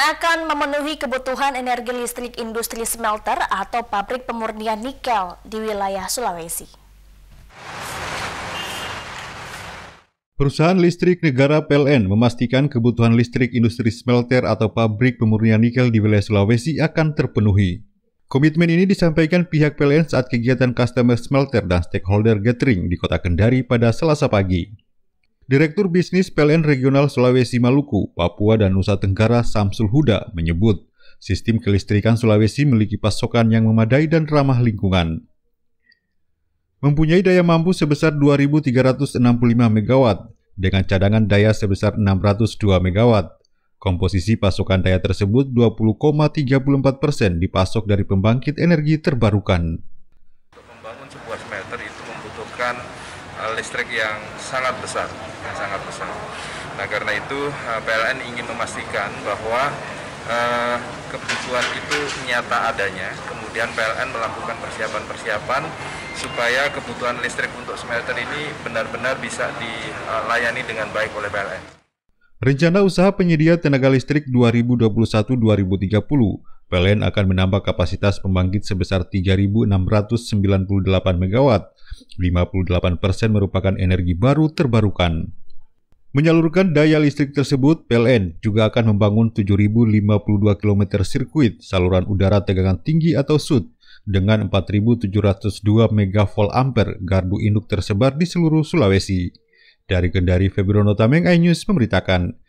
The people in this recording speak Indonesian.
akan memenuhi kebutuhan energi listrik industri smelter atau pabrik pemurnian nikel di wilayah Sulawesi. Perusahaan listrik negara PLN memastikan kebutuhan listrik industri smelter atau pabrik pemurnian nikel di wilayah Sulawesi akan terpenuhi. Komitmen ini disampaikan pihak PLN saat kegiatan customer smelter dan stakeholder gathering di Kota Kendari pada Selasa pagi. Direktur Bisnis PLN Regional Sulawesi Maluku, Papua dan Nusa Tenggara Samsul Huda menyebut, sistem kelistrikan Sulawesi memiliki pasokan yang memadai dan ramah lingkungan. Mempunyai daya mampu sebesar 2.365 MW dengan cadangan daya sebesar 602 MW. Komposisi pasokan daya tersebut 20,34 persen dipasok dari pembangkit energi terbarukan. Untuk membangun sebuah smelter itu membutuhkan Eh, listrik yang sangat besar, yang sangat besar. Nah karena itu eh, PLN ingin memastikan bahwa eh, kebutuhan itu nyata adanya. Kemudian PLN melakukan persiapan-persiapan supaya kebutuhan listrik untuk smelter ini benar-benar bisa dilayani dengan baik oleh PLN. Rencana usaha penyedia tenaga listrik 2021-2030, PLN akan menambah kapasitas pembangkit sebesar 3.698 megawatt 58% merupakan energi baru terbarukan. Menyalurkan daya listrik tersebut, PLN juga akan membangun 7.052 km sirkuit saluran udara tegangan tinggi atau SUD dengan 4.702 megavolt ampere gardu induk tersebar di seluruh Sulawesi. Dari Kendari Febrono Tameng iNews memberitakan,